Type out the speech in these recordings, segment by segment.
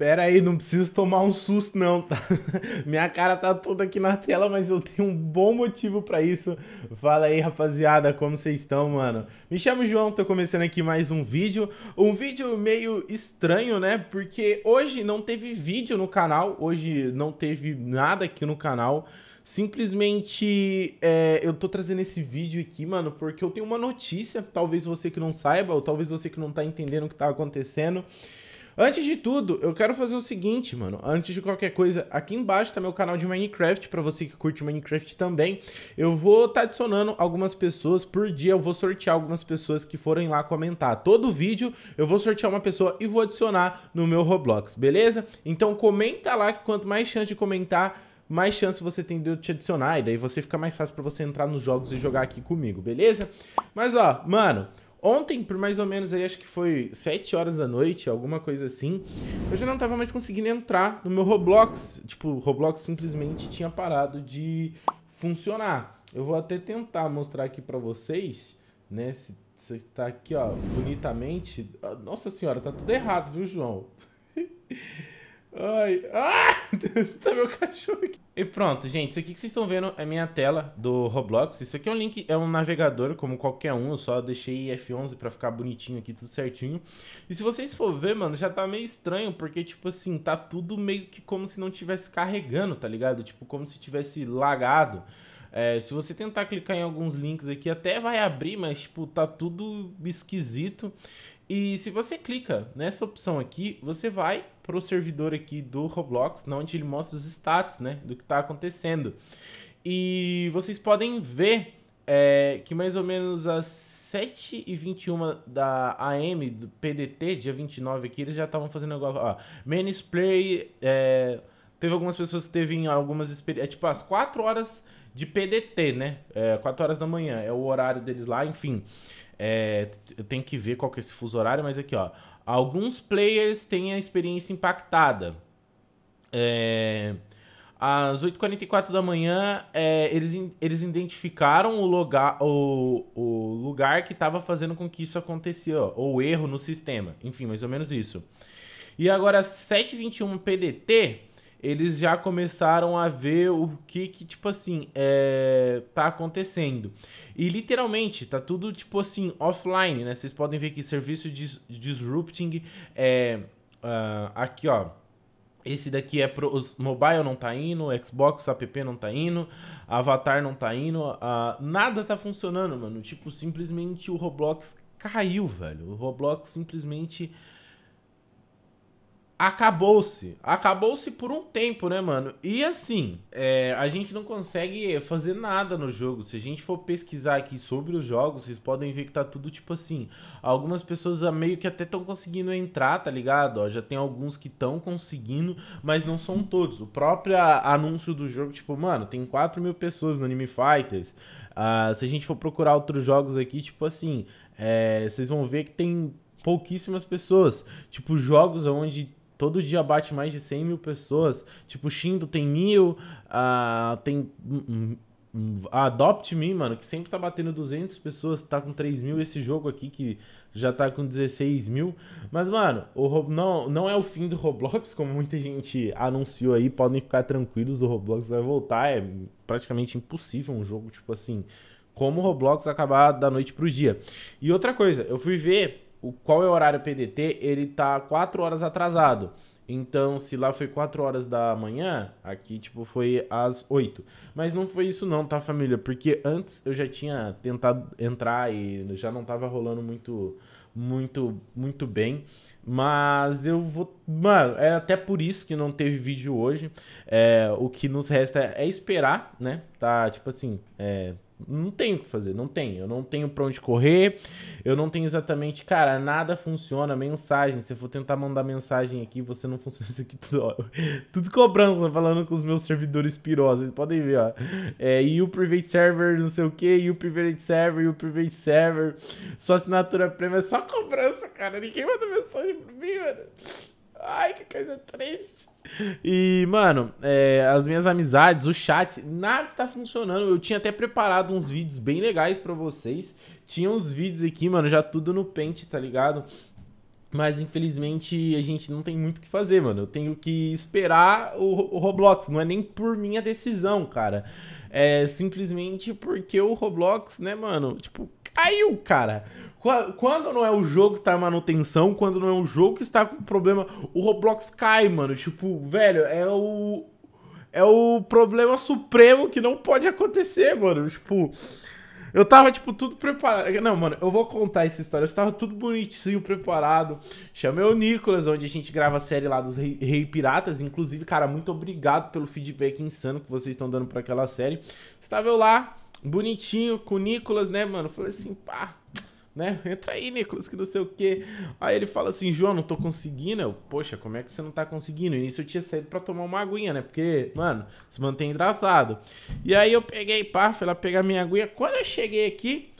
Pera aí, não preciso tomar um susto não, tá? Minha cara tá toda aqui na tela, mas eu tenho um bom motivo para isso. Fala aí, rapaziada, como vocês estão, mano? Me chamo João, tô começando aqui mais um vídeo. Um vídeo meio estranho, né? Porque hoje não teve vídeo no canal, hoje não teve nada aqui no canal. Simplesmente é, eu tô trazendo esse vídeo aqui, mano, porque eu tenho uma notícia, talvez você que não saiba, ou talvez você que não tá entendendo o que tá acontecendo. Antes de tudo, eu quero fazer o seguinte, mano. Antes de qualquer coisa, aqui embaixo tá meu canal de Minecraft, pra você que curte Minecraft também. Eu vou tá adicionando algumas pessoas por dia, eu vou sortear algumas pessoas que forem lá comentar. Todo vídeo eu vou sortear uma pessoa e vou adicionar no meu Roblox, beleza? Então comenta lá que quanto mais chance de comentar, mais chance você tem de eu te adicionar. E daí você fica mais fácil pra você entrar nos jogos e jogar aqui comigo, beleza? Mas ó, mano... Ontem, por mais ou menos, aí, acho que foi 7 horas da noite, alguma coisa assim, eu já não tava mais conseguindo entrar no meu Roblox. Tipo, o Roblox simplesmente tinha parado de funcionar. Eu vou até tentar mostrar aqui pra vocês, né? Se, se tá aqui, ó, bonitamente. Ah, nossa senhora, tá tudo errado, viu, João? Ai, ah! tá meu cachorro aqui. E pronto, gente, isso aqui que vocês estão vendo é minha tela do Roblox. Isso aqui é um link, é um navegador como qualquer um, eu só deixei F11 pra ficar bonitinho aqui, tudo certinho. E se vocês for ver, mano, já tá meio estranho, porque, tipo assim, tá tudo meio que como se não tivesse carregando, tá ligado? Tipo, como se tivesse lagado. É, se você tentar clicar em alguns links aqui, até vai abrir, mas, tipo, tá tudo esquisito. E se você clica nessa opção aqui, você vai pro servidor aqui do Roblox, onde ele mostra os status, né, do que está acontecendo. E vocês podem ver é, que mais ou menos às 7h21 da AM, do PDT, dia 29 aqui, eles já estavam fazendo agora, ó, Menis Play, é, teve algumas pessoas que teve algumas experiências, é, tipo, às 4 horas de PDT, né, é, 4 horas da manhã, é o horário deles lá, enfim, é, eu tenho que ver qual que é esse fuso horário, mas aqui, ó, Alguns players têm a experiência impactada. É, às 8h44 da manhã, é, eles, eles identificaram o, loga, o, o lugar que estava fazendo com que isso acontecesse, ou erro no sistema. Enfim, mais ou menos isso. E agora, 7h21 PDT, eles já começaram a ver o que, que tipo assim, é, tá acontecendo. E literalmente, tá tudo, tipo assim, offline, né? Vocês podem ver que serviço dis disrupting é. Uh, aqui, ó. Esse daqui é pro. Os mobile não tá indo, Xbox app não tá indo, Avatar não tá indo, uh, nada tá funcionando, mano. Tipo, simplesmente o Roblox caiu, velho. O Roblox simplesmente acabou-se. Acabou-se por um tempo, né, mano? E assim, é, a gente não consegue fazer nada no jogo. Se a gente for pesquisar aqui sobre os jogos, vocês podem ver que tá tudo tipo assim. Algumas pessoas ah, meio que até estão conseguindo entrar, tá ligado? Ó, já tem alguns que estão conseguindo, mas não são todos. O próprio anúncio do jogo, tipo, mano, tem 4 mil pessoas no Anime Fighters. Uh, se a gente for procurar outros jogos aqui, tipo assim, é, vocês vão ver que tem pouquíssimas pessoas. Tipo, jogos onde Todo dia bate mais de 100 mil pessoas. Tipo, Shindo tem mil, uh, tem... Adopt Me, mano, que sempre tá batendo 200 pessoas, tá com 3 mil. Esse jogo aqui que já tá com 16 mil. Mas, mano, o não, não é o fim do Roblox, como muita gente anunciou aí. Podem ficar tranquilos, o Roblox vai voltar. É praticamente impossível um jogo, tipo assim, como o Roblox acabar da noite pro dia. E outra coisa, eu fui ver o qual é o horário PDT, ele tá 4 horas atrasado. Então, se lá foi 4 horas da manhã, aqui, tipo, foi às 8. Mas não foi isso não, tá, família? Porque antes eu já tinha tentado entrar e já não tava rolando muito, muito, muito bem. Mas eu vou. Mano, é até por isso que não teve vídeo hoje. É, o que nos resta é esperar, né? Tá, tipo assim. É, não tenho o que fazer, não tenho. Eu não tenho pra onde correr. Eu não tenho exatamente. Cara, nada funciona. Mensagem. Se eu for tentar mandar mensagem aqui, você não funciona. Isso aqui tudo, ó, tudo cobrança falando com os meus servidores pirosos. Vocês podem ver, ó. É, e o private server, não sei o que. E o private server, e o private server. Sua assinatura premium é só cobrança, cara. Ninguém manda mensagem mim, mano. Ai, que coisa triste. E, mano, é, as minhas amizades, o chat, nada está funcionando. Eu tinha até preparado uns vídeos bem legais para vocês. Tinha uns vídeos aqui, mano, já tudo no pente, tá ligado? Mas infelizmente a gente não tem muito o que fazer, mano. Eu tenho que esperar o, o Roblox. Não é nem por minha decisão, cara. É simplesmente porque o Roblox, né, mano? Tipo, caiu, cara. Quando não é o jogo que tá em manutenção, quando não é o jogo que está com problema, o Roblox cai, mano. Tipo, velho, é o. É o problema supremo que não pode acontecer, mano. Tipo. Eu tava, tipo, tudo preparado. Não, mano, eu vou contar essa história. Eu tava tudo bonitinho, preparado. Chamei o Nicolas, onde a gente grava a série lá dos Rei, Piratas. Inclusive, cara, muito obrigado pelo feedback insano que vocês estão dando para aquela série. Estava eu lá, bonitinho, com o Nicolas, né, mano? Falei assim, pá, né? Entra aí, Nicolas, que não sei o quê. Aí ele fala assim, João, não tô conseguindo. Eu, poxa, como é que você não tá conseguindo? No início eu tinha saído pra tomar uma aguinha, né? Porque, mano, se mantém hidratado. E aí eu peguei, pá, fui lá pegar minha aguinha. Quando eu cheguei aqui,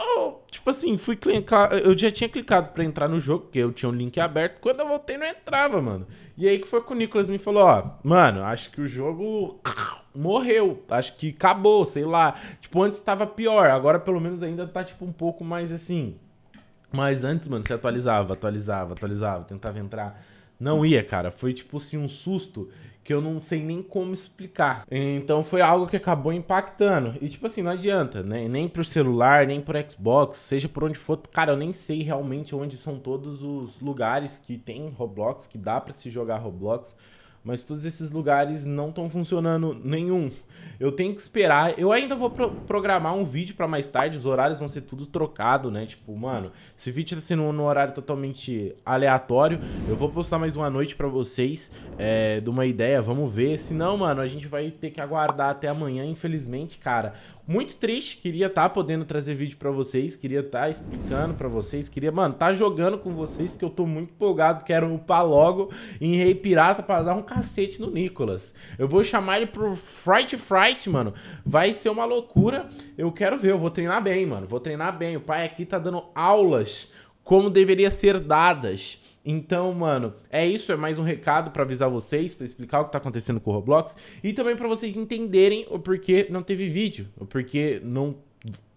oh, tipo assim, fui clicar. Eu já tinha clicado pra entrar no jogo, porque eu tinha um link aberto. Quando eu voltei, não entrava, mano. E aí que foi que o Nicolas me falou: ó, mano, acho que o jogo morreu. Acho que acabou, sei lá. Tipo, antes tava pior. Agora pelo menos ainda tá, tipo, um pouco mais assim. Mas antes, mano, você atualizava, atualizava, atualizava, tentava entrar. Não ia, cara. Foi tipo assim um susto que eu não sei nem como explicar. Então foi algo que acabou impactando. E tipo assim, não adianta, né? Nem pro celular, nem pro Xbox, seja por onde for. Cara, eu nem sei realmente onde são todos os lugares que tem Roblox, que dá para se jogar Roblox mas todos esses lugares não estão funcionando nenhum. Eu tenho que esperar. Eu ainda vou pro programar um vídeo para mais tarde, os horários vão ser tudo trocado, né? Tipo, mano, esse vídeo tá sendo num horário totalmente aleatório. Eu vou postar mais uma noite para vocês é, de uma ideia, vamos ver. Se não, mano, a gente vai ter que aguardar até amanhã, infelizmente, cara. Muito triste, queria estar tá podendo trazer vídeo para vocês, queria estar tá explicando para vocês, queria, mano, tá jogando com vocês, porque eu tô muito empolgado, quero upar logo em Rei Pirata para dar um cacete no Nicolas. Eu vou chamar ele pro Fright Fright, mano, vai ser uma loucura, eu quero ver, eu vou treinar bem, mano, vou treinar bem, o pai aqui tá dando aulas como deveria ser dadas. Então, mano, é isso, é mais um recado para avisar vocês, para explicar o que tá acontecendo com o Roblox e também para vocês entenderem o porquê não teve vídeo, o porquê não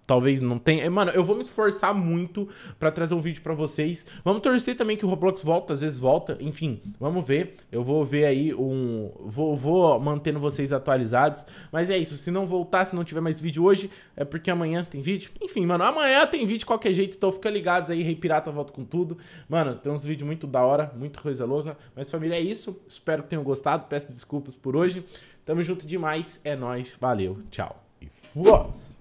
Talvez não tenha. É, mano, eu vou me esforçar muito para trazer um vídeo para vocês. Vamos torcer também que o Roblox volta, às vezes volta. Enfim, vamos ver. Eu vou ver aí um... Vou, vou mantendo vocês atualizados. Mas é isso. Se não voltar, se não tiver mais vídeo hoje, é porque amanhã tem vídeo. Enfim, mano, amanhã tem vídeo de qualquer jeito. Então fica ligados aí. Rei Pirata volta com tudo. Mano, tem uns vídeos muito da hora. Muita coisa louca. Mas, família, é isso. Espero que tenham gostado. Peço desculpas por hoje. Tamo junto demais. É nóis. Valeu. Tchau. E fomos!